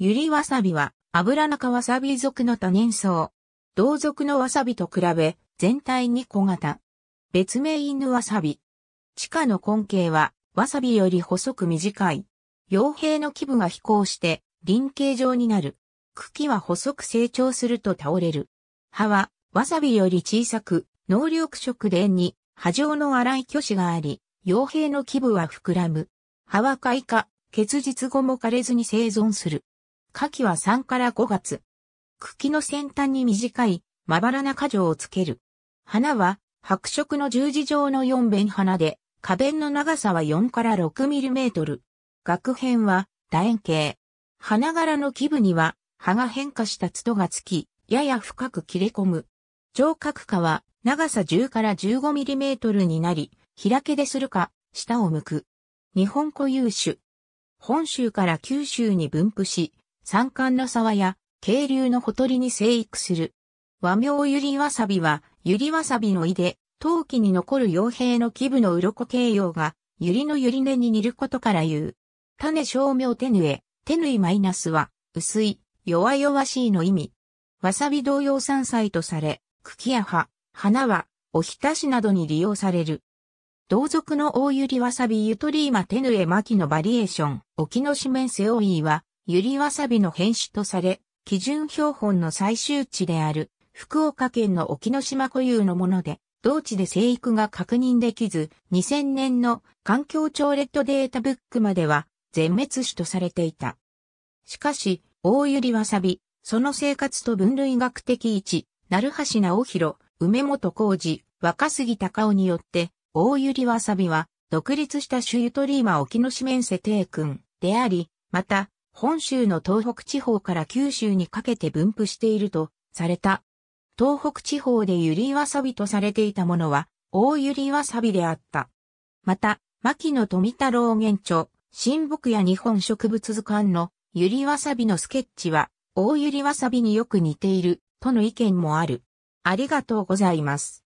ユリわさびは、油中わさび属の多年草。同属のわさびと比べ、全体に小型。別名犬わさび。地下の根茎は、わさびより細く短い。傭兵の基部が飛行して、輪形状になる。茎は細く成長すると倒れる。葉は、わさびより小さく、能力色伝に、波状の荒い巨子があり、傭兵の基部は膨らむ。葉は開花、結実後も枯れずに生存する。夏季は3から5月。茎の先端に短い、まばらな花状をつける。花は、白色の十字状の四弁花で、花弁の長さは4から6ミリメートル。額編は、楕円形。花柄の基部には、葉が変化したツトがつき、やや深く切れ込む。上角花は、長さ10から15ミリメートルになり、開けでするか、下を向く。日本固有種。本州から九州に分布し、山間の沢や渓流のほとりに生育する。和名ゆりわさびは、ゆりわさびの井で、陶器に残る傭兵の基部の鱗形容が、ゆりのゆり根に似ることから言う。種小名手ぬえ、手ぬいマイナスは、薄い、弱々しいの意味。わさび同様山菜とされ、茎や葉、花は、おひたしなどに利用される。同族の大ゆりわさびゆとり今手ぬえ巻きのバリエーション、沖の四面背負いは、ユリワサビの変種とされ、基準標本の最終地である福岡県の沖ノ島固有のもので、同地で生育が確認できず、2000年の環境庁レッドデータブックまでは全滅種とされていた。しかし、大ユリワサビ、その生活と分類学的位置、鳴橋直弘、梅本浩二、若杉隆夫によって、大ユリワサビは、独立した種ユトリーマ沖ノ島面世帝君であり、また、本州の東北地方から九州にかけて分布しているとされた。東北地方でユリわさびとされていたものは、大ユリわさびであった。また、牧野富太郎原著、新木や日本植物図鑑のユリわさびのスケッチは、大ユリわさびによく似ている、との意見もある。ありがとうございます。